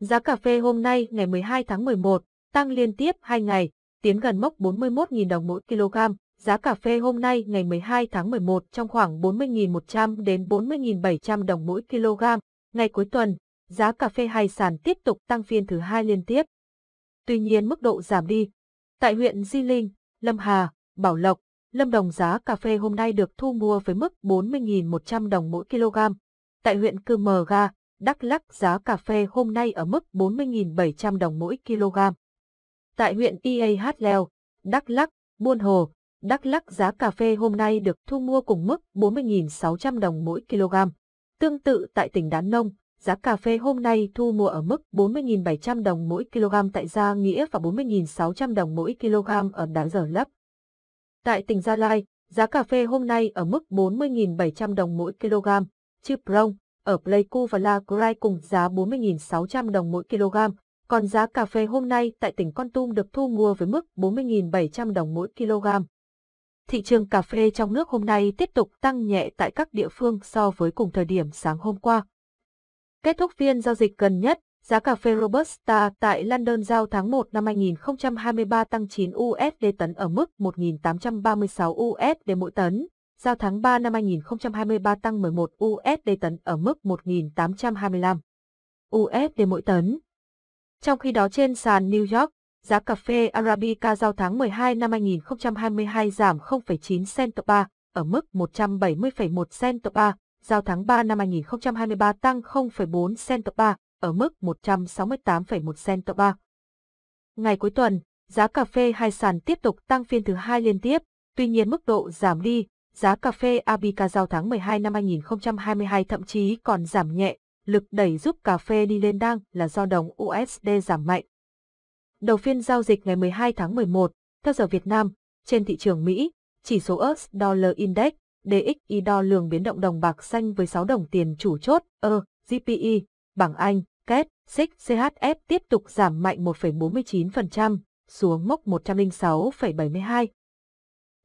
Giá cà phê hôm nay ngày 12 tháng 11 tăng liên tiếp 2 ngày, tiến gần mốc 41.000 đồng mỗi kg. Giá cà phê hôm nay ngày 12 tháng 11 trong khoảng 40.100 đến 40.700 đồng mỗi kg. Ngày cuối tuần, giá cà phê hai sàn tiếp tục tăng phiên thứ hai liên tiếp. Tuy nhiên mức độ giảm đi. Tại huyện Di Linh, Lâm Hà, Bảo Lộc, Lâm Đồng giá cà phê hôm nay được thu mua với mức 40.100 đồng mỗi kg. Tại huyện Cư Mờ Ga, Đắk Lắk giá cà phê hôm nay ở mức 40.700 đồng mỗi kg. Tại huyện IAH Leo, Đắk Lắk, Buôn Hồ, Đắk Lắk giá cà phê hôm nay được thu mua cùng mức 40.600 đồng mỗi kg. Tương tự tại tỉnh Đán Nông, giá cà phê hôm nay thu mua ở mức 40.700 đồng mỗi kg tại Gia Nghĩa và 40.600 đồng mỗi kg ở Đá Giờ Lấp. Tại tỉnh Gia Lai, giá cà phê hôm nay ở mức 40.700 đồng mỗi kg, Chư Prong, ở Pleiku và La Grai cùng giá 40.600 đồng mỗi kg, còn giá cà phê hôm nay tại tỉnh Con Tum được thu mua với mức 40.700 đồng mỗi kg. Thị trường cà phê trong nước hôm nay tiếp tục tăng nhẹ tại các địa phương so với cùng thời điểm sáng hôm qua. Kết thúc phiên giao dịch gần nhất, giá cà phê Robusta tại London giao tháng 1 năm 2023 tăng 9 USD tấn ở mức 1.836 USD mỗi tấn, giao tháng 3 năm 2023 tăng 11 USD tấn ở mức 1.825 USD mỗi tấn. Trong khi đó trên sàn New York, giá cà phê Arabica giao tháng 12 năm 2022 giảm 0,9 cent per ở mức 170,1 cent per giao tháng 3 năm 2023 tăng 0,4 cent per ở mức 168,1 cent per Ngày cuối tuần, giá cà phê hai sàn tiếp tục tăng phiên thứ hai liên tiếp, tuy nhiên mức độ giảm đi giá cà phê Arabica giao tháng 12 năm 2022 thậm chí còn giảm nhẹ, lực đẩy giúp cà phê đi lên đang là do đồng USD giảm mạnh. Đầu phiên giao dịch ngày 12 tháng 11, theo giờ Việt Nam, trên thị trường Mỹ, chỉ số US Dollar Index, DXY đo lường biến động đồng bạc xanh với 6 đồng tiền chủ chốt, EUR, GPI, e, bảng Anh, CAD, SIX, CHF tiếp tục giảm mạnh 1,49%, xuống mốc 106,72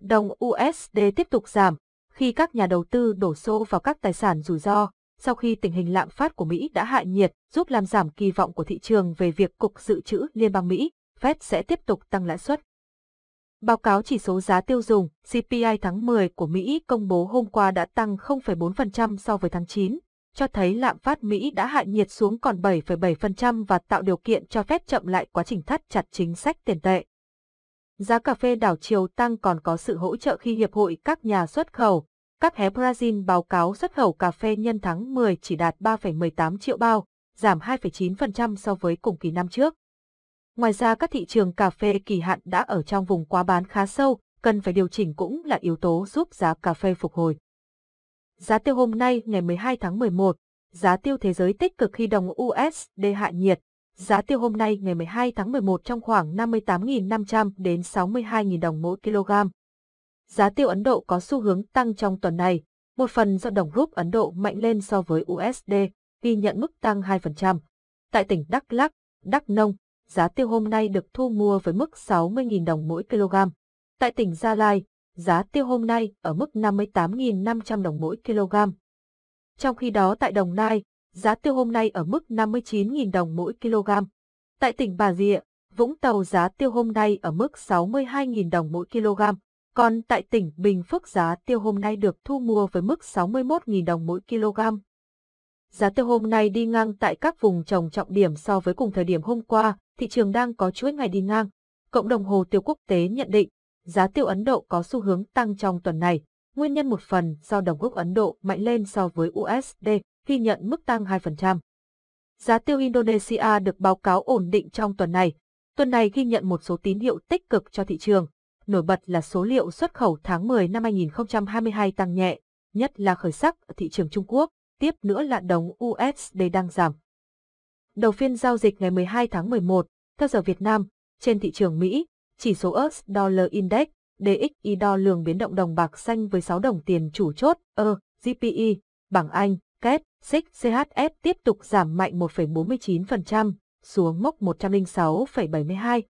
đồng USD tiếp tục giảm khi các nhà đầu tư đổ xô vào các tài sản rủi ro sau khi tình hình lạm phát của Mỹ đã hạ nhiệt, giúp làm giảm kỳ vọng của thị trường về việc Cục Dự trữ Liên bang Mỹ, Fed sẽ tiếp tục tăng lãi suất. Báo cáo chỉ số giá tiêu dùng CPI tháng 10 của Mỹ công bố hôm qua đã tăng 0,4% so với tháng 9, cho thấy lạm phát Mỹ đã hạ nhiệt xuống còn 7,7% và tạo điều kiện cho phép chậm lại quá trình thắt chặt chính sách tiền tệ. Giá cà phê đảo chiều tăng còn có sự hỗ trợ khi Hiệp hội các nhà xuất khẩu, các hé Brazil báo cáo xuất khẩu cà phê nhân tháng 10 chỉ đạt 3,18 triệu bao, giảm 2,9% so với cùng kỳ năm trước. Ngoài ra các thị trường cà phê kỳ hạn đã ở trong vùng quá bán khá sâu, cần phải điều chỉnh cũng là yếu tố giúp giá cà phê phục hồi. Giá tiêu hôm nay ngày 12 tháng 11, giá tiêu thế giới tích cực khi đồng USD hạ nhiệt, Giá tiêu hôm nay ngày 12 tháng 11 trong khoảng 58.500 đến 62.000 đồng mỗi kg. Giá tiêu Ấn Độ có xu hướng tăng trong tuần này, một phần do đồng rúp Ấn Độ mạnh lên so với USD, ghi nhận mức tăng 2%. Tại tỉnh Đắk Lắk, Đắk Nông, giá tiêu hôm nay được thu mua với mức 60.000 đồng mỗi kg. Tại tỉnh Gia Lai, giá tiêu hôm nay ở mức 58.500 đồng mỗi kg. Trong khi đó tại Đồng Nai, giá tiêu hôm nay ở mức 59.000 đồng mỗi kg. Tại tỉnh Bà Rịa, Vũng Tàu giá tiêu hôm nay ở mức 62.000 đồng mỗi kg, còn tại tỉnh Bình Phước giá tiêu hôm nay được thu mua với mức 61.000 đồng mỗi kg. Giá tiêu hôm nay đi ngang tại các vùng trồng trọng điểm so với cùng thời điểm hôm qua, thị trường đang có chuỗi ngày đi ngang. Cộng đồng hồ tiêu quốc tế nhận định, giá tiêu Ấn Độ có xu hướng tăng trong tuần này, nguyên nhân một phần do đồng quốc Ấn Độ mạnh lên so với USD ghi nhận mức tăng 2%. Giá tiêu Indonesia được báo cáo ổn định trong tuần này. Tuần này ghi nhận một số tín hiệu tích cực cho thị trường. Nổi bật là số liệu xuất khẩu tháng 10 năm 2022 tăng nhẹ, nhất là khởi sắc ở thị trường Trung Quốc, tiếp nữa là đồng USD đang giảm. Đầu phiên giao dịch ngày 12 tháng 11, theo giờ Việt Nam, trên thị trường Mỹ, chỉ số US Dollar Index, DXY đo lường biến động đồng bạc xanh với 6 đồng tiền chủ chốt, EUR, GPI, e, bảng Anh, KED, SIX CHF tiếp tục giảm mạnh 1,49%, xuống mốc 106,72.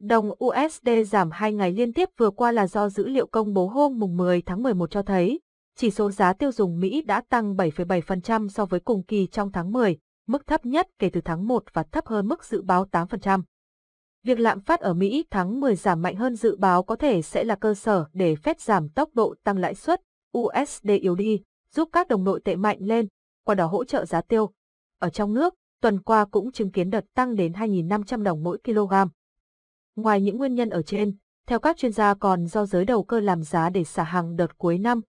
Đồng USD giảm 2 ngày liên tiếp vừa qua là do dữ liệu công bố hôm 10 tháng 11 cho thấy, chỉ số giá tiêu dùng Mỹ đã tăng 7,7% so với cùng kỳ trong tháng 10, mức thấp nhất kể từ tháng 1 và thấp hơn mức dự báo 8%. Việc lạm phát ở Mỹ tháng 10 giảm mạnh hơn dự báo có thể sẽ là cơ sở để Fed giảm tốc độ tăng lãi suất, USD yếu đi giúp các đồng nội tệ mạnh lên, qua đó hỗ trợ giá tiêu. Ở trong nước, tuần qua cũng chứng kiến đợt tăng đến 2.500 đồng mỗi kg. Ngoài những nguyên nhân ở trên, theo các chuyên gia còn do giới đầu cơ làm giá để xả hàng đợt cuối năm,